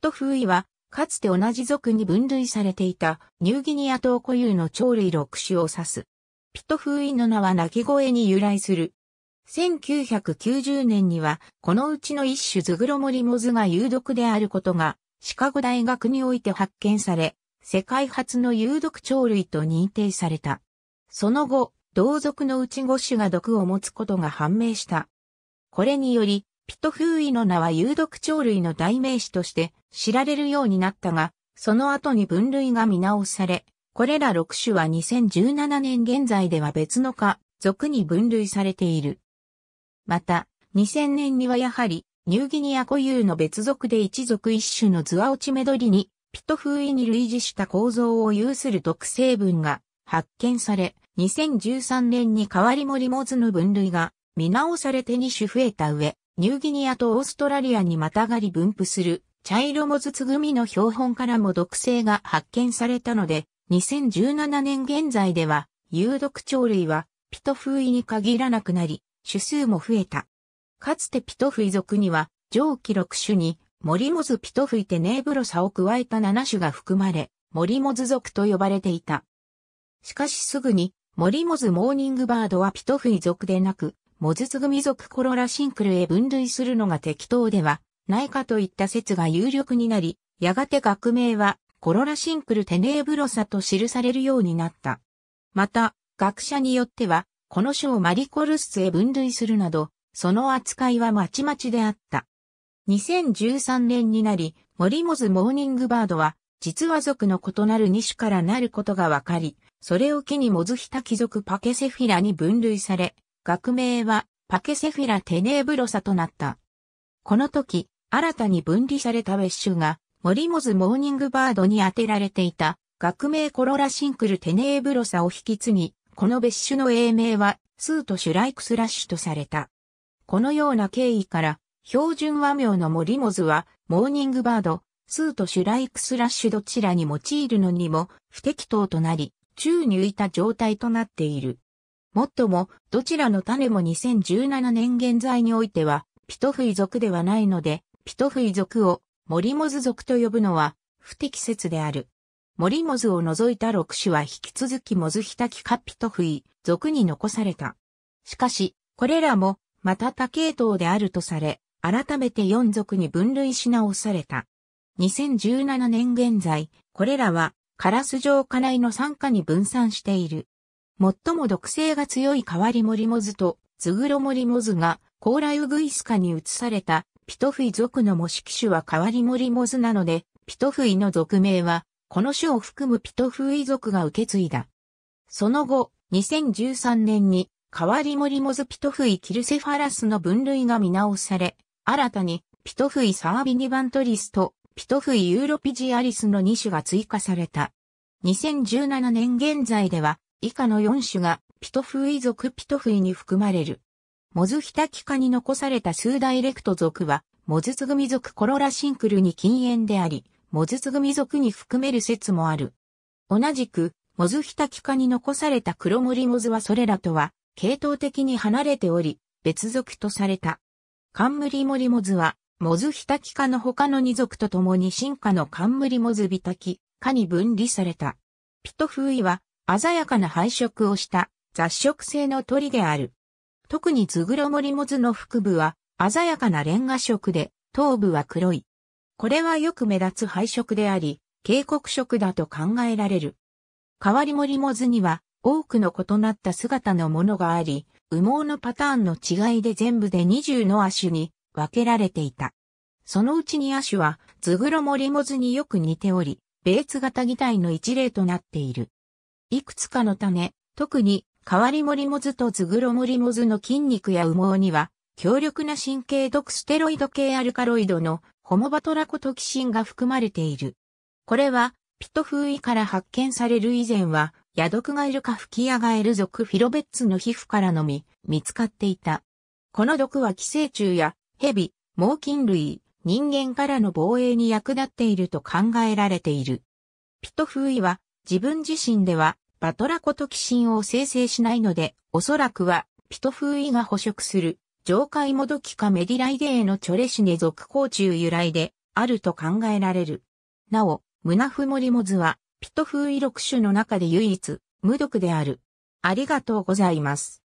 フトフーイは、かつて同じ族に分類されていたニューギニア島固有の鳥類6種を指す。ピトフーイの名は鳴き声に由来する。1990年には、このうちの一種ズグロモリモズが有毒であることが、シカゴ大学において発見され、世界初の有毒鳥類と認定された。その後、同族のうち5種が毒を持つことが判明した。これにより、ピトフーイの名は有毒鳥類の代名詞として知られるようになったが、その後に分類が見直され、これら6種は2017年現在では別の科、属に分類されている。また、2000年にはやはり、ニューギニア固有の別属で一属一種のズアオチメドリに、ピトフーイに類似した構造を有する毒成分が発見され、2013年に代わりモリモズの分類が見直されて2種増えた上、ニューギニアとオーストラリアにまたがり分布する茶色モズツグミの標本からも毒性が発見されたので、2017年現在では、有毒鳥類はピトフイに限らなくなり、種数も増えた。かつてピトフイ族には、上記6種に、モリモズピトフイテネーブロサを加えた7種が含まれ、モリモズ族と呼ばれていた。しかしすぐに、モリモズモーニングバードはピトフイ族でなく、モズツグミ属コロラシンクルへ分類するのが適当ではないかといった説が有力になり、やがて学名はコロラシンクルテネーブロサと記されるようになった。また、学者によっては、この種をマリコルスへ分類するなど、その扱いはまちまちであった。2013年になり、モリモズモーニングバードは、実話族の異なる2種からなることが分かり、それを機にモズヒタ貴族パケセフィラに分類され、学名はパケセフィラテネーブロサとなった。この時、新たに分離された別種が、モリモズ・モーニングバードに当てられていた、学名コロラシンクルテネーブロサを引き継ぎ、この別種の英名は、スート・シュライクスラッシュとされた。このような経緯から、標準和名のモリモズは、モーニングバード、スート・シュライクスラッシュどちらに用いるのにも、不適当となり、宙に浮いた状態となっている。もっとも、どちらの種も2017年現在においては、ピトフイ族ではないので、ピトフイ族をモリモズ族と呼ぶのは不適切である。モリモズを除いた6種は引き続きモズヒタキカピトフイ族に残された。しかし、これらもまた多系統であるとされ、改めて4族に分類し直された。2017年現在、これらはカラス状家内の参加に分散している。最も毒性が強い変わりモリモズと、ツグロモリモズが、高麗ウグイスカに移された、ピトフイ属の模式種は変わりモリモズなので、ピトフイの属名は、この種を含むピトフイ族が受け継いだ。その後、2013年に、変わりモリモズピトフイキルセファラスの分類が見直され、新たに、ピトフイサービニバントリスと、ピトフイユーロピジアリスの2種が追加された。2017年現在では、以下の4種がピトフイ属ピトフイに含まれる。モズヒタキ科に残された数ダイレクト属は、モズツグミ属コロラシンクルに近縁であり、モズツグミ属に含める説もある。同じく、モズヒタキ科に残された黒森モズはそれらとは、系統的に離れており、別属とされた。カンムリモリモズは、モズヒタキ科の他の2属と共に進化のカンムリモズビタキ科に分離された。ピトフイは、鮮やかな配色をした雑色性の鳥である。特にズグロモリモズの腹部は鮮やかなレンガ色で、頭部は黒い。これはよく目立つ配色であり、警告色だと考えられる。変わりモリモズには多くの異なった姿のものがあり、羽毛のパターンの違いで全部で20の亜種に分けられていた。そのうちに亜種はズグロモリモズによく似ており、ベーツ型擬態の一例となっている。いくつかの種、特に、変わりモリモズとズグロモリモズの筋肉や羽毛には、強力な神経毒ステロイド系アルカロイドのホモバトラコトキシンが含まれている。これは、ピトフーイから発見される以前は、ヤドクガエルカフキ上ガエル属フィロベッツの皮膚からのみ、見つかっていた。この毒は寄生虫や、蛇、猛禽類、人間からの防衛に役立っていると考えられている。ピトフーイは自分自身ではバトラコトキシンを生成しないので、おそらくはピトフーイが捕食する上海モドキかメディライデーのチョレシネ属甲虫由来であると考えられる。なお、ムナフモリモズはピトフーイ6種の中で唯一無毒である。ありがとうございます。